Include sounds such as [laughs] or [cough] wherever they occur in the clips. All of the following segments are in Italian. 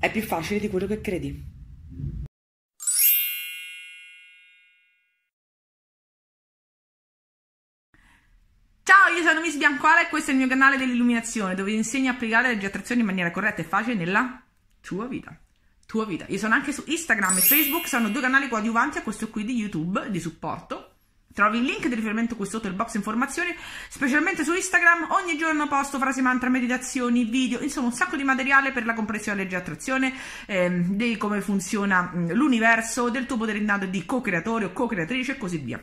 È più facile di quello che credi. Ciao, io sono Miss Biancola e questo è il mio canale dell'illuminazione dove vi insegno a applicare le leggi in maniera corretta e facile nella tua vita. Tua vita. Io sono anche su Instagram e Facebook, sono due canali coadiuvanti a questo qui di YouTube di supporto Trovi il link di riferimento qui sotto il box informazioni, specialmente su Instagram. Ogni giorno posto frasi mantra, meditazioni, video, insomma un sacco di materiale per la comprensione legge e attrazione, ehm, di come funziona mm, l'universo, del tuo potere innato di co-creatore o co-creatrice e così via.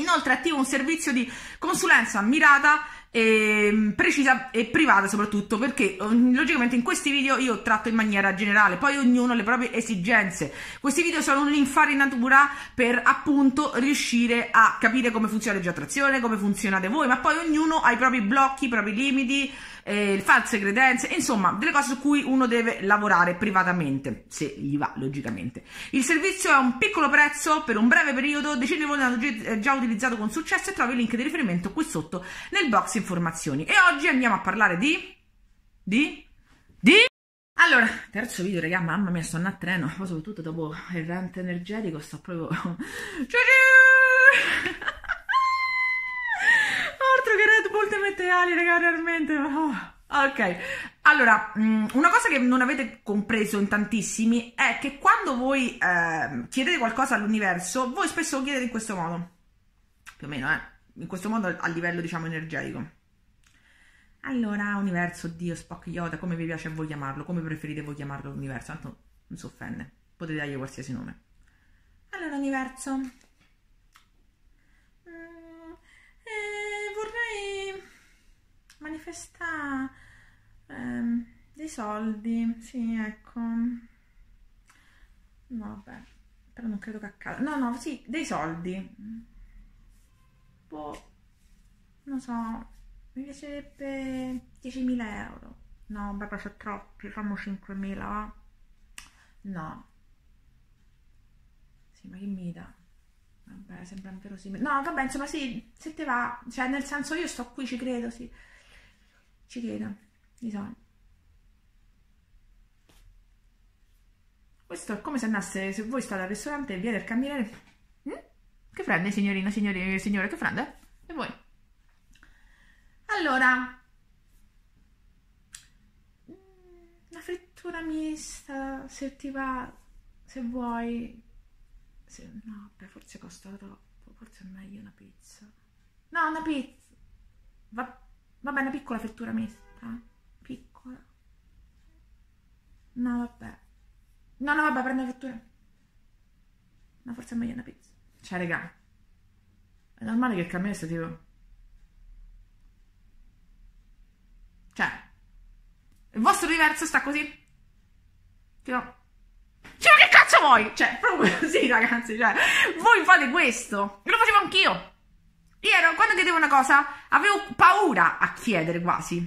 Inoltre attivo un servizio di consulenza mirata e mm, precisa e privata soprattutto perché mm, logicamente in questi video io tratto in maniera generale poi ognuno ha le proprie esigenze questi video sono un'infarinatura per appunto riuscire a capire come funziona la trazione come funzionate voi ma poi ognuno ha i propri blocchi i propri limiti eh, false credenze, insomma, delle cose su cui uno deve lavorare privatamente, se gli va, logicamente. Il servizio è a un piccolo prezzo per un breve periodo, decine di voi l'hanno eh, già utilizzato con successo e trovi il link di riferimento qui sotto nel box informazioni. E oggi andiamo a parlare di... di... di... Allora, terzo video, raga, mamma mia, sono a treno, soprattutto dopo il rant energetico sto proprio... [laughs] mette ali, raga, veramente. Oh. Ah, ok, allora, mm, una cosa che non avete compreso in tantissimi è che quando voi eh, chiedete qualcosa all'universo, voi spesso lo chiedete in questo modo, più o meno, eh? in questo modo a livello, diciamo, energetico. Allora, universo, Dio, Spock, Yoda, come vi piace a voi chiamarlo, come preferite voi chiamarlo l'universo, tanto non si offende, potete dargli qualsiasi nome. Allora, universo, manifesta ehm, dei soldi, sì, ecco. No, vabbè, però non credo che accada. No, no, sì, dei soldi. Boh, non so, mi piacerebbe 10.000 euro. No, vabbè, c'è troppi, fanno 5.000, No. Sì, ma che mi dà? Vabbè, sembra inverosimile. No, vabbè, insomma, sì, se te va. Cioè, nel senso, io sto qui, ci credo, sì ci creda, di solito. Questo è come se andasse, se voi state al ristorante e viene il cameriere. Mm? Hm? Che prende, signorina, signori, signore, che prende? E voi? Allora, mm, una frittura mista, se ti va, se vuoi. Se, no, beh, forse costa troppo, forse è meglio una pizza. No, una pizza. Va Vabbè, una piccola frittura mista. Eh. Piccola. No, vabbè. No, no, vabbè, prendo la frittura. Ma forse è meglio una pizza. Cioè, regà. È normale che il cammino sia tipo... Cioè... Il vostro universo sta così. Tipo... Cioè, che cazzo vuoi? Cioè, proprio [laughs] così, ragazzi. Cioè, voi fate questo. Io lo facevo anch'io. Io ero, quando chiedevo una cosa, avevo paura a chiedere quasi.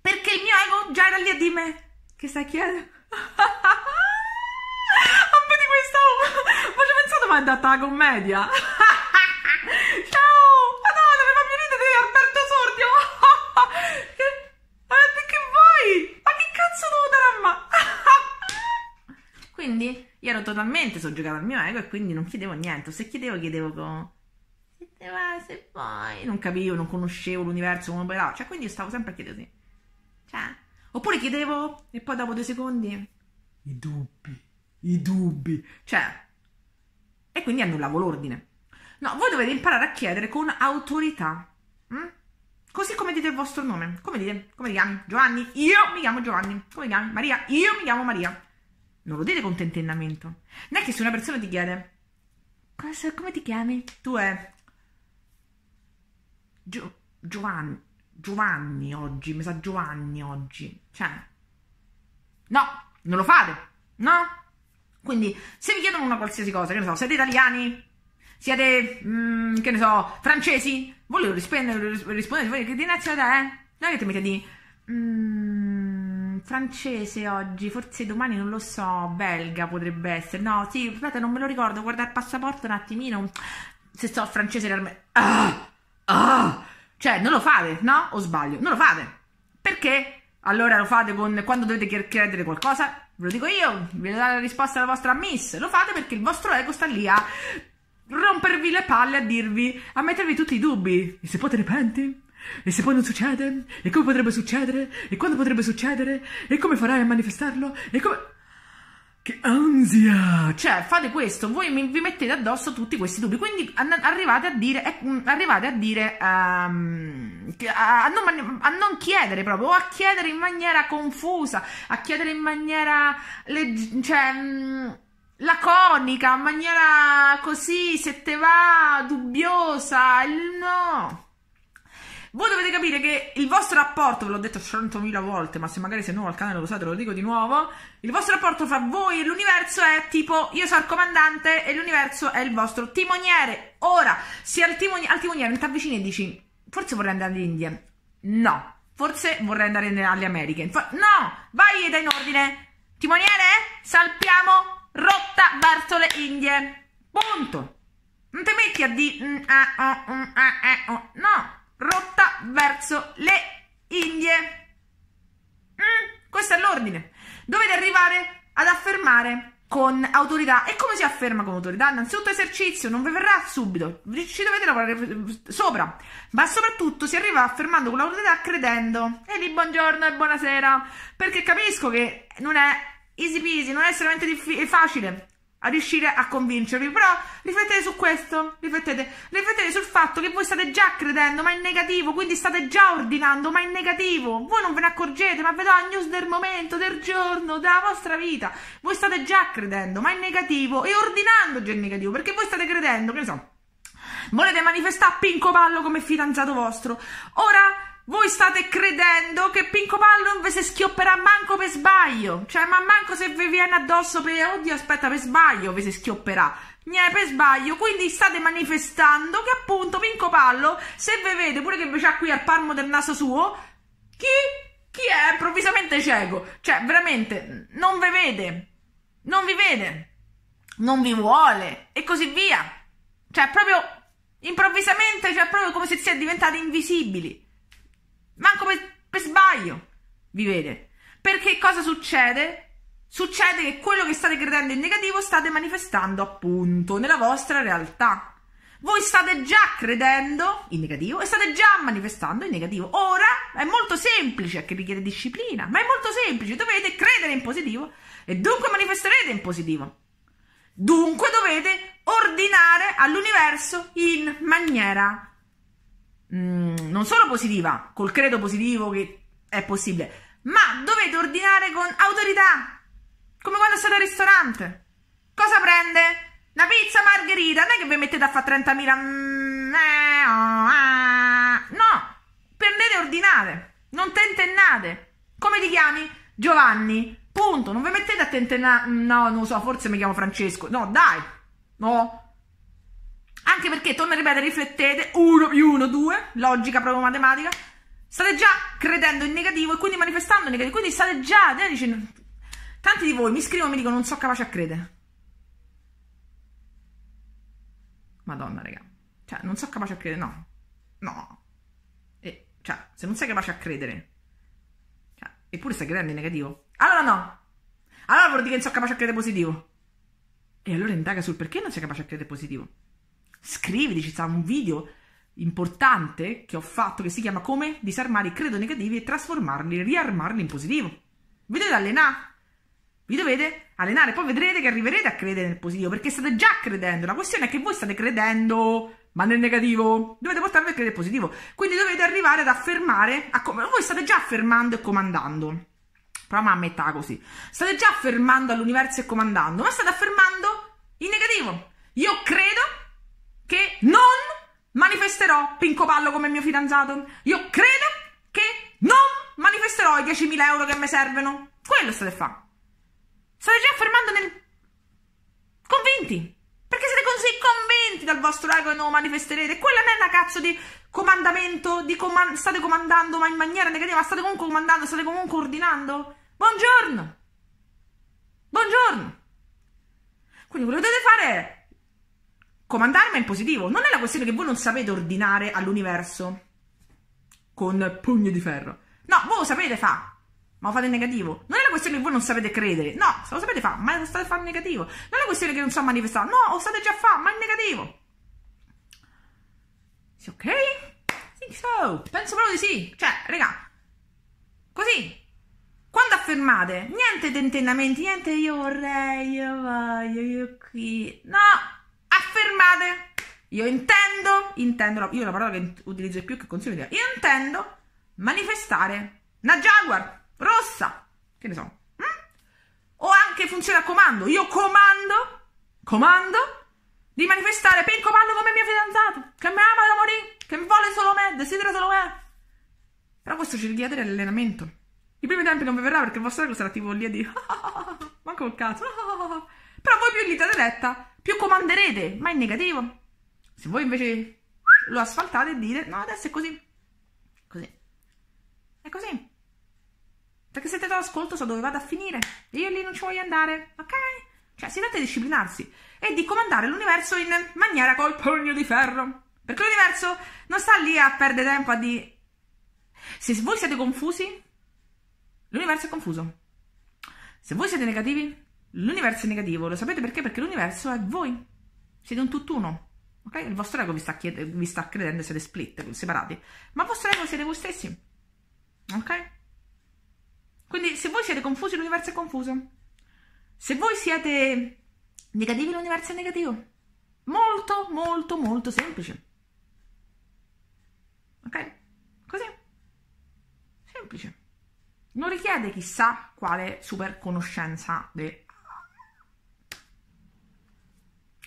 Perché il mio ego già era lì a dirmi, che stai chiedendo? [laughs] Ah, ma ci Ma è andata la commedia. [laughs] Ciao! Madonna, mi fa più ridere Alberto Sordio? [laughs] Ma che vuoi? Ma che cazzo devo dare a ma? quindi io ero totalmente soggiogata al mio ego e quindi non chiedevo niente. Se chiedevo, chiedevo con e se vuoi. Non capivo, non conoscevo l'universo come operava. Cioè, quindi stavo sempre a chiedersi. Cioè, oppure chiedevo e poi dopo due secondi. I dubbi, i dubbi. Cioè, e quindi annullavo l'ordine. No, voi dovete imparare a chiedere con autorità. Hm? Così come dite il vostro nome. Come dite? Come ti chiami? Giovanni? Io mi chiamo Giovanni. Come ti chiami? Maria? Io mi chiamo Maria. Non lo dite con tentennamento. Non è che se una persona ti chiede... Cosa, come ti chiami? Tu è Gio- Giovanni, Giovanni oggi, mi sa Giovanni oggi, cioè, no, non lo fate, no? Quindi se vi chiedono una qualsiasi cosa, che ne so, siete italiani, siete, mm, che ne so, francesi, volevo rispondere, rispondete voi che di nazionalità è? Eh? Non è che mettete di... Mm, francese oggi, forse domani non lo so, belga potrebbe essere. No, sì, aspetta, non me lo ricordo, guarda il passaporto un attimino. Se so francese realmente... Ah! Ah, cioè, non lo fate, no? O sbaglio? Non lo fate. Perché? Allora lo fate con quando dovete chiedere qualcosa? Ve lo dico io, vi date la risposta alla vostra miss. Lo fate perché il vostro ego sta lì a rompervi le palle, a dirvi, a mettervi tutti i dubbi. E se poi te ne penti? E se poi non succede? E come potrebbe succedere? E quando potrebbe succedere? E come farai a manifestarlo? E come... Che ansia! Cioè, fate questo, voi mi, vi mettete addosso tutti questi dubbi. Quindi arrivate a dire, eh, mm, arrivate a dire, um, a, a, non, a, non, chiedere proprio, o a chiedere in maniera confusa, a chiedere in maniera, legge, cioè, mh, mm, laconica, in maniera così, se te va, dubbiosa, no! Voi dovete capire che il vostro rapporto, ve l'ho detto 100.000 volte, ma se magari se no al canale lo usate lo dico di nuovo, il vostro rapporto fra voi e l'universo è tipo io sono il comandante e l'universo è il vostro timoniere. Ora, se al, timon- al timoniere ti avvicini e dici forse vorrei andare all'India, no. Forse vorrei andare alle Americhe. For- no, vai ed è in ordine. Timoniere, salpiamo rotta Bartole Indie. Punto. Non ti metti a di... Mm, ah, oh, mm, ah, eh, oh. No rotta verso le Indie. Mm, questo è l'ordine. Dovete arrivare ad affermare con autorità. E come si afferma con autorità? Innanzitutto esercizio, non vi verrà subito, ci dovete lavorare sopra, ma soprattutto si arriva affermando con autorità credendo. E lì buongiorno e buonasera, perché capisco che non è easy peasy, non è estremamente diffi- facile, a riuscire a convincervi. Però riflettete su questo, riflettete, riflettete sul fatto che voi state già credendo, ma in negativo, quindi state già ordinando, ma in negativo. Voi non ve ne accorgete, ma vedo la news del momento, del giorno, della vostra vita. Voi state già credendo, ma in negativo e ordinando già in negativo, perché voi state credendo, che ne so. Volete manifestare a Pinco Pallo come fidanzato vostro. Ora voi state credendo che Pinco Pallo non ve si schiopperà manco per sbaglio. Cioè, ma manco se vi viene addosso per... Oddio, aspetta, per sbaglio vi si schiopperà. Niente, per sbaglio. Quindi state manifestando che appunto Pinco Pallo, se vede pure che vi c'ha qui al palmo del naso suo, chi? Chi è improvvisamente cieco? Cioè, veramente, non vi vede. Non vi vede. Non vi vuole. E così via. Cioè, proprio improvvisamente, cioè, proprio come se si è diventati invisibili manco per, per sbaglio vi vede. Perché cosa succede? Succede che quello che state credendo in negativo state manifestando appunto nella vostra realtà. Voi state già credendo in negativo e state già manifestando in negativo. Ora è molto semplice, che richiede disciplina, ma è molto semplice. Dovete credere in positivo e dunque manifesterete in positivo. Dunque dovete ordinare all'universo in maniera Mm, non solo positiva, col credo positivo che è possibile, ma dovete ordinare con autorità, come quando state al ristorante. Cosa prende? Una pizza margherita, non è che vi mettete a fare 30.000... Mm, eh, eh. No, prendete e ordinate, non tentennate. Come ti chiami? Giovanni. Punto, non vi mettete a tentennare... No, non lo so, forse mi chiamo Francesco. No, dai. No, anche perché, torno a ripetere, riflettete, 1 più 1, 2, logica proprio matematica. State già credendo in negativo e quindi manifestando in negativo. Quindi state già dicendo... Tanti di voi mi scrivono e mi dicono non sono capace a credere. Madonna, raga. Cioè, non sono capace a credere, no. No. E, cioè, se non sei capace a credere... Cioè, eppure stai credendo in negativo. Allora no. Allora vuol dire che non sono capace a credere positivo. E allora indaga sul perché non sei capace a credere positivo scriviti, ci sarà un video importante che ho fatto che si chiama Come disarmare i credo negativi e trasformarli, riarmarli in positivo. Vi dovete allenare, vi dovete allenare, poi vedrete che arriverete a credere nel positivo perché state già credendo. La questione è che voi state credendo, ma nel negativo. Dovete portarvi a credere positivo. Quindi dovete arrivare ad affermare, a com- voi state già affermando e comandando. Proviamo a metà così. State già affermando all'universo e comandando, ma state affermando in negativo. Io credo che non manifesterò Pinco Pallo come mio fidanzato. Io credo che non manifesterò i 10.000 euro che mi servono. Quello state fa. State già affermando nel... Convinti. Perché siete così convinti dal vostro ego e non lo manifesterete. Quella non è una cazzo di comandamento, di coman state comandando ma in maniera negativa, state comunque comandando, state comunque ordinando. Buongiorno. Buongiorno. Quindi quello che dovete fare è Comandare ma in positivo. Non è la questione che voi non sapete ordinare all'universo con pugno di ferro. No, voi lo sapete fa, ma lo fate in negativo. Non è la questione che voi non sapete credere. No, se lo sapete fa, ma lo state fare in negativo. Non è la questione che non so manifestare. No, lo state già fa, ma in negativo. Sì, ok? Think so. Penso proprio di sì. Cioè, raga, così. Quando affermate, niente tentennamenti, niente io vorrei, io voglio, io qui. No, firmate. Io intendo, intendo, io la parola che utilizzo più che consiglio io intendo manifestare una Jaguar rossa, che ne so, mm? o anche funziona a comando, io comando, comando di manifestare per comando come mio fidanzato, che mi ama da morire, che vuole solo me, desidera solo me. Però questo ci richiede l'allenamento. I primi tempi non vi verrà perché il vostro ego sarà tipo lì a dire, [laughs] ah, ah, ah, manco il cazzo, però voi più lì date diretta più comanderete, ma in negativo. Se voi invece lo asfaltate e dite, no, adesso è così, così, è così. Perché se siete ascolto so dove vado a finire, E io lì non ci voglio andare, ok? Cioè, si tratta di disciplinarsi e di comandare l'universo in maniera col pugno di ferro. Perché l'universo non sta lì a perdere tempo a di... Se voi siete confusi, l'universo è confuso. Se voi siete negativi, L'universo è negativo, lo sapete perché? Perché l'universo è voi, siete un tutt'uno, ok? Il vostro ego vi sta, chied- vi sta credendo siete split, separati, ma il vostro ego siete voi stessi, ok? Quindi se voi siete confusi, l'universo è confuso. Se voi siete negativi, l'universo è negativo. Molto, molto, molto semplice. Ok? Così. Semplice. Non richiede chissà quale super conoscenza de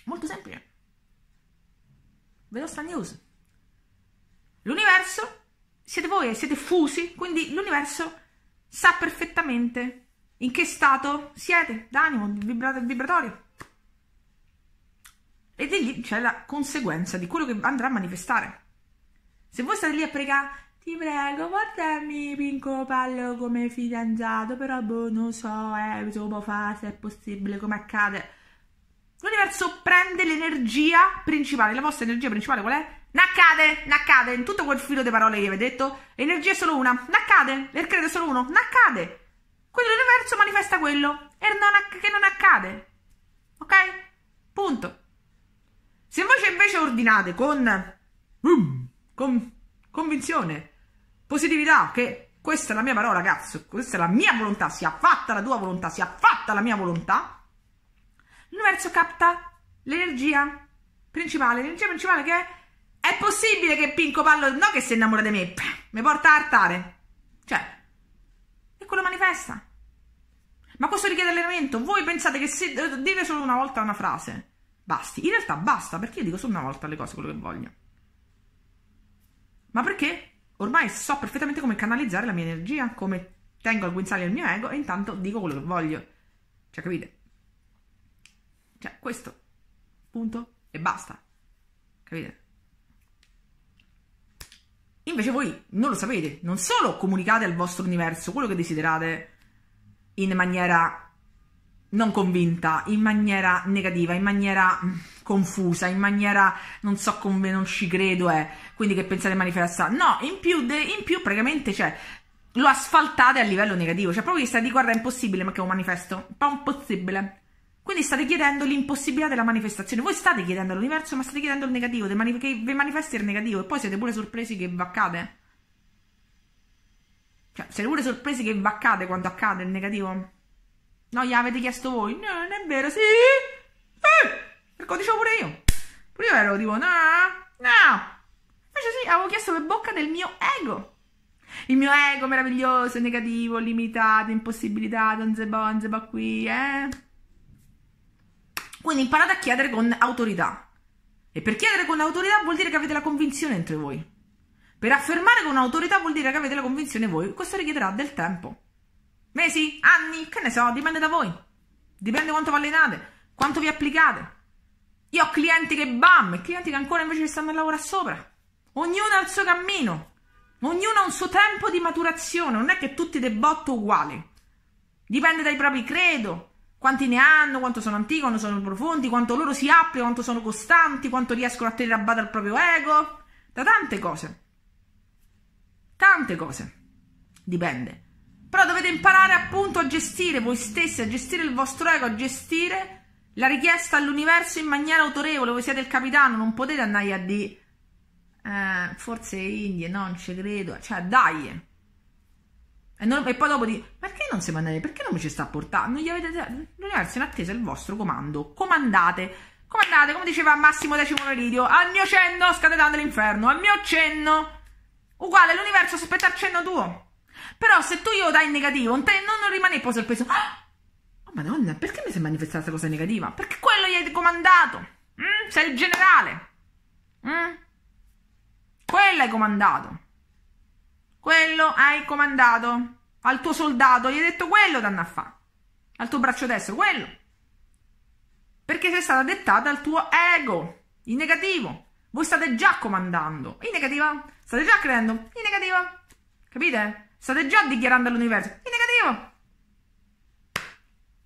Molto semplice. Ve lo sta news. L'universo siete voi e siete fusi, quindi l'universo sa perfettamente in che stato siete d'animo, vibrat- vibratorio. Ed lì c'è la conseguenza di quello che andrà a manifestare. Se voi state lì a pregare ti prego, portami Pinco Pallo come fidanzato, però boh, non so, eh, se lo può boh, fare, se è possibile, come accade. L'universo prende l'energia principale. La vostra energia principale qual è? Naccade, naccade, in tutto quel filo di parole che vi ho detto, l'energia è solo una, naccade, il credo è solo uno, naccade. Quindi l'universo manifesta quello e non che non accade. Ok? Punto. Se invece, invece ordinate con, mm, con convinzione, positività, che questa è la mia parola, cazzo, questa è la mia volontà, sia fatta la tua volontà, sia fatta la mia volontà, L'universo capta l'energia principale, l'energia principale che è è possibile che Pinco Pallo no che si innamora di me, mi porta a artare. Cioè, e quello manifesta. Ma questo richiede allenamento. Voi pensate che se eh, dite solo una volta una frase, basti. In realtà basta, perché io dico solo una volta le cose, quello che voglio. Ma perché? Ormai so perfettamente come canalizzare la mia energia, come tengo al guinzaglio il mio ego e intanto dico quello che voglio. Cioè, capite? Cioè, questo. Punto. E basta. Capite? Invece voi non lo sapete. Non solo comunicate al vostro universo quello che desiderate in maniera non convinta, in maniera negativa, in maniera mm, confusa, in maniera non so come non ci credo è, eh. quindi che pensate manifestare. No, in più, de, in più praticamente cioè, lo asfaltate a livello negativo, cioè proprio che state di guarda è impossibile, ma che è un manifesto, un po' impossibile. Quindi state chiedendo l'impossibilità della manifestazione. Voi state chiedendo all'universo, ma state chiedendo il negativo, che vi manifesti il negativo e poi siete pure sorpresi che accade. Cioè, siete pure sorpresi che accade quando accade il negativo? No, gli avete chiesto voi? No, non è vero, sì? Sì! Eh, perché lo dicevo pure io. Pure io ero tipo, no, no. Invece sì, avevo chiesto per bocca del mio ego. Il mio ego meraviglioso, negativo, limitato, impossibilitato, non zeba, qui, eh. Quindi imparate a chiedere con autorità. E per chiedere con autorità vuol dire che avete la convinzione entro voi. Per affermare con autorità vuol dire che avete la convinzione voi. Questo richiederà del tempo. Mesi? Anni? Che ne so, dipende da voi. Dipende quanto vi allenate, quanto vi applicate. Io ho clienti che bam, e clienti che ancora invece stanno a lavorare sopra. Ognuno ha il suo cammino, ognuno ha un suo tempo di maturazione, non è che tutti debotto uguali. Dipende dai propri credo, quanti ne hanno, quanto sono antichi, quanto sono profondi, quanto loro si applicano, quanto sono costanti, quanto riescono a tenere a bada il proprio ego, da tante cose. Tante cose. Dipende. Però dovete imparare appunto a gestire voi stessi, a gestire il vostro ego, a gestire la richiesta all'universo in maniera autorevole. Voi siete il capitano, non potete andare a dire eh, forse Indie, no, non ci credo. Cioè, dai, e, non, e poi dopo di perché non si mandate? Perché non mi ci sta a portare? Non gli avete. L'universo in attesa il vostro comando. Comandate. Comandate, come diceva Massimo Decimo Meridio, al mio cenno scatenate l'inferno, al mio cenno. Uguale, l'universo aspetta il cenno tuo. Però se tu io dai in negativo, non, te, non, non rimane poi sorpreso. Ah! Oh, madonna, perché mi si è manifestata questa cosa negativa? Perché quello gli hai comandato. Mm? Sei il generale. Mm? Quello hai comandato. Quello hai comandato al tuo soldato, gli hai detto quello danno a fa, al tuo braccio destro, quello. Perché sei stata dettata al tuo ego, in negativo. Voi state già comandando, in negativa. State già credendo, in negativa. Capite? State già dichiarando all'universo, in negativo.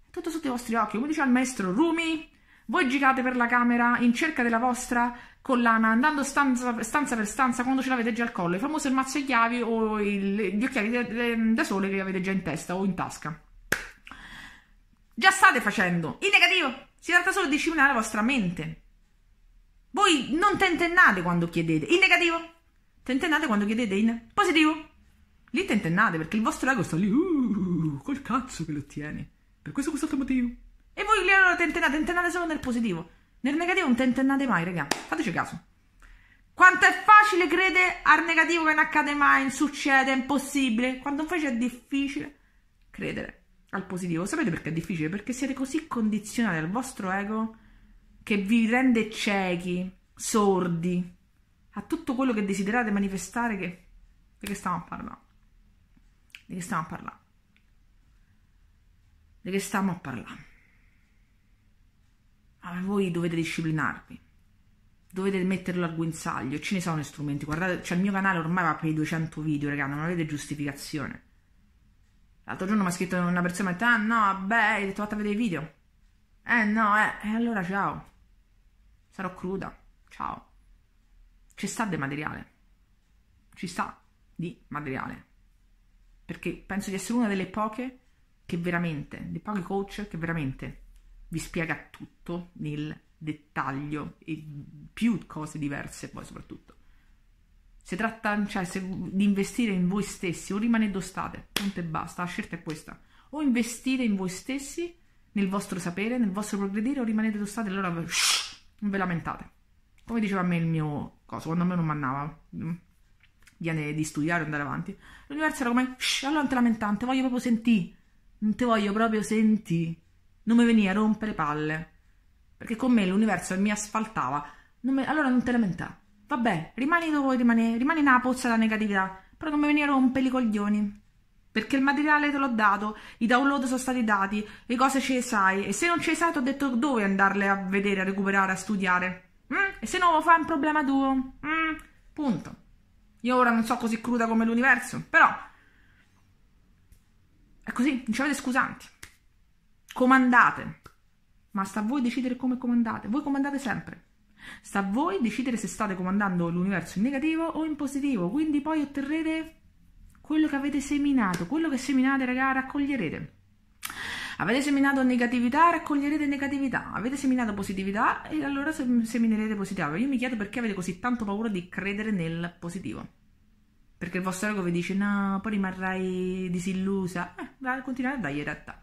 Tutto sotto i vostri occhi, come diceva il maestro Rumi, voi girate per la camera in cerca della vostra collana, andando stanza, stanza per stanza quando ce l'avete già al collo, il famoso il mazzo chiavi o il, gli occhiali da sole che avete già in testa o in tasca. Già state facendo. Il negativo si tratta solo di disciplinare la vostra mente. Voi non tentennate quando chiedete in negativo, tentennate quando chiedete in positivo. Lì tentennate perché il vostro ego sta lì, uh, col cazzo che lo tiene. Per questo, questo altro motivo. E voi le allora tentennate, tentennate solo nel positivo. Nel negativo non tentennate mai, raga. Fateci caso. Quanto è facile credere al negativo che non accade mai, non succede, è impossibile. Quando invece è difficile credere al positivo. Sapete perché è difficile? Perché siete così condizionati al vostro ego che vi rende ciechi, sordi a tutto quello che desiderate manifestare che... di che stiamo a parlare? Di che stiamo a parlare? Di che stiamo a parlare? ma voi dovete disciplinarvi, dovete metterlo al guinzaglio, ce ne sono strumenti, guardate, cioè il mio canale ormai va per i 200 video, raga, non avete giustificazione. L'altro giorno mi ha scritto una persona e mi ha detto, ah no, vabbè, hai detto vatti a vedere i video. Eh no, eh, e allora ciao. Sarò cruda, ciao. Ci sta del materiale, ci sta di materiale. Perché penso di essere una delle poche che veramente, dei pochi coach che veramente vi spiega tutto nel dettaglio e più cose diverse poi soprattutto. Se tratta cioè, se, di investire in voi stessi o rimanendo state, punto e basta, la scelta è questa. O investire in voi stessi, nel vostro sapere, nel vostro progredire o rimanete state, allora non ve lamentate. Come diceva a me il mio coso, quando a me non mannava mm, viene di studiare andare avanti, l'universo era come, allora non te lamentante, voglio proprio sentire, non te voglio proprio sentire non mi veniva a rompere le palle. Perché con me l'universo mi asfaltava. Non me... Allora non te lamentare. Vabbè, rimani dove rimane, rimani nella pozza della negatività, però non mi veniva a rompere i coglioni. Perché il materiale te l'ho dato, i download sono stati dati, le cose ce le sai, e se non ce le sai ti ho detto dove andarle a vedere, a recuperare, a studiare. Mm? E se no fa un problema tuo. Mm? Punto. Io ora non so così cruda come l'universo, però... È così, non ci avete scusanti. Comandate, ma sta a voi decidere come comandate. Voi comandate sempre. Sta a voi decidere se state comandando l'universo in negativo o in positivo, quindi poi otterrete quello che avete seminato, quello che seminate, raga, raccoglierete. Avete seminato negatività, raccoglierete negatività. Avete seminato positività e allora seminerete positività. Io mi chiedo perché avete così tanto paura di credere nel positivo. Perché il vostro ego vi dice no, poi rimarrai disillusa. Eh, continuate a dargli realtà.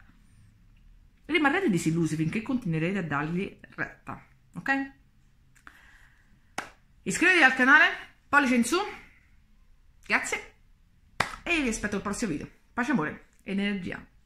Rimarrete disillusi finché continuerete a dargli retta, ok? Iscrivetevi al canale, pollice in su, grazie e vi aspetto al prossimo video. Pace, amore ed energia.